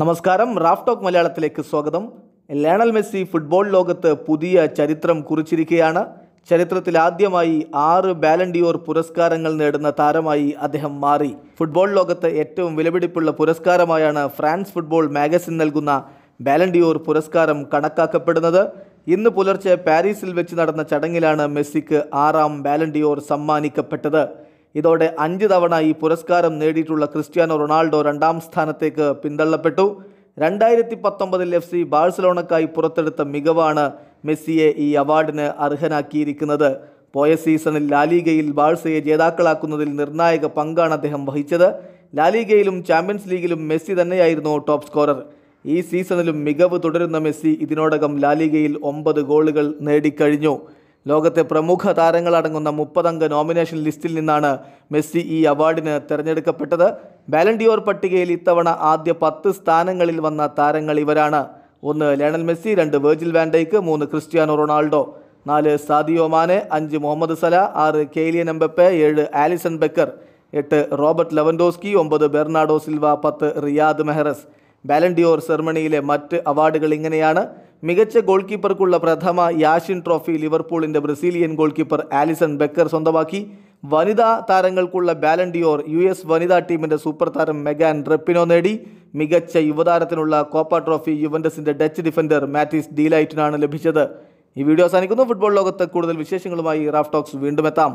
നമസ്കാരം Raf talk മലയാളത്തിലേക്ക് സ്വാഗതം ലേണൽ മെസ്സി ഫുട്ബോൾ ലോകത്ത് പുതിയ ചരിത്രം കുറിച്ചിരിക്കുകയാണ് ചരിത്രത്തിൽ ആദ്യമായി ആറ് ബാലൻഡിയോർ പുരസ്കാരങ്ങൾ നേടുന്ന താരമായി അദ്ദേഹം മാറി ഫുട്ബോൾ ലോകത്ത് ഏറ്റവും വിലപിടിപ്പുള്ള പുരസ്കാരമായാണ് ഫ്രാൻസ് ഫുട്ബോൾ മാഗസിൻ നൽകുന്ന ബാലൻഡിയോർ പുരസ്കാരം കണക്കാക്കപ്പെടുന്നത് ഇന്ന് പുലർച്ചെ പാരീസിൽ വെച്ച് നടന്ന ചടങ്ങിലാണ് മെസ്സിക്ക് ആറാം ബാലൻഡിയോർ സമ്മാനിക്കപ്പെട്ടത് ഇതോടെ അഞ്ച് തവണ ഈ പുരസ്കാരം നേടിയിട്ടുള്ള ക്രിസ്ത്യാനോ റൊണാൾഡോ രണ്ടാം സ്ഥാനത്തേക്ക് പിന്തള്ളപ്പെട്ടു രണ്ടായിരത്തി പത്തൊമ്പതിൽ എഫ് സി ബാഴ്സലോണക്കായി പുറത്തെടുത്ത മികവാണ് മെസ്സിയെ ഈ അവാർഡിന് അർഹനാക്കിയിരിക്കുന്നത് പോയ സീസണിൽ ലാലിഗയിൽ ബാഴ്സയെ ജേതാക്കളാക്കുന്നതിൽ നിർണായക പങ്കാണ് അദ്ദേഹം വഹിച്ചത് ലാലിഗയിലും ചാമ്പ്യൻസ് ലീഗിലും മെസ്സി തന്നെയായിരുന്നു ടോപ്പ് സ്കോറർ ഈ സീസണിലും മികവ് തുടരുന്ന മെസ്സി ഇതിനോടകം ലാലിഗയിൽ ഒമ്പത് ഗോളുകൾ നേടിക്കഴിഞ്ഞു ലോകത്തെ പ്രമുഖ താരങ്ങളടങ്ങുന്ന മുപ്പതംഗ നോമിനേഷൻ ലിസ്റ്റിൽ നിന്നാണ് മെസ്സി ഈ അവാർഡിന് തിരഞ്ഞെടുക്കപ്പെട്ടത് ബാലൻഡിയോർ പട്ടികയിൽ ഇത്തവണ ആദ്യ പത്ത് സ്ഥാനങ്ങളിൽ വന്ന താരങ്ങൾ ഇവരാണ് ഒന്ന് ലയണൽ മെസ്സി രണ്ട് വേർജിൽ വാൻഡൈക്ക് മൂന്ന് ക്രിസ്ത്യാനോ റൊണാൾഡോ നാല് സാദിയോ മാനെ അഞ്ച് മുഹമ്മദ് സല ആറ് കെയ്ലിയൻ എംബപ്പെ ഏഴ് ആലിസൺ ബെക്കർ എട്ട് റോബർട്ട് ലെവൻഡോസ്കി ഒമ്പത് ബെർണാഡോ സിൽവ പത്ത് റിയാദ് മെഹറസ് ബാലൻഡിയോർ സെർമണിയിലെ മറ്റ് അവാർഡുകൾ ഇങ്ങനെയാണ് മികച്ച ഗോൾ കീപ്പർക്കുള്ള പ്രഥമ യാഷിൻ ട്രോഫി ലിവർപൂളിൻ്റെ Brazilian goalkeeper Alisson Becker സ്വന്തമാക്കി വനിതാ താരങ്ങൾക്കുള്ള ബാലൻഡിയോർ യു എസ് വനിതാ ടീമിൻ്റെ സൂപ്പർ താരം മെഗാൻ റെപ്പിനോ നേടി മികച്ച യുവതാരത്തിനുള്ള കോപ്പ ട്രോഫി യുവൻഡസിൻ്റെ ഡച്ച് ഡിഫൻഡർ മാറ്റിസ് ഡീലൈറ്റിനാണ് ലഭിച്ചത് ഈ വീഡിയോ അവസാനിക്കുന്നു ഫുട്ബോൾ ലോകത്ത് കൂടുതൽ വിശേഷങ്ങളുമായി റാഫ് ടോക്സ് വീണ്ടും എത്താം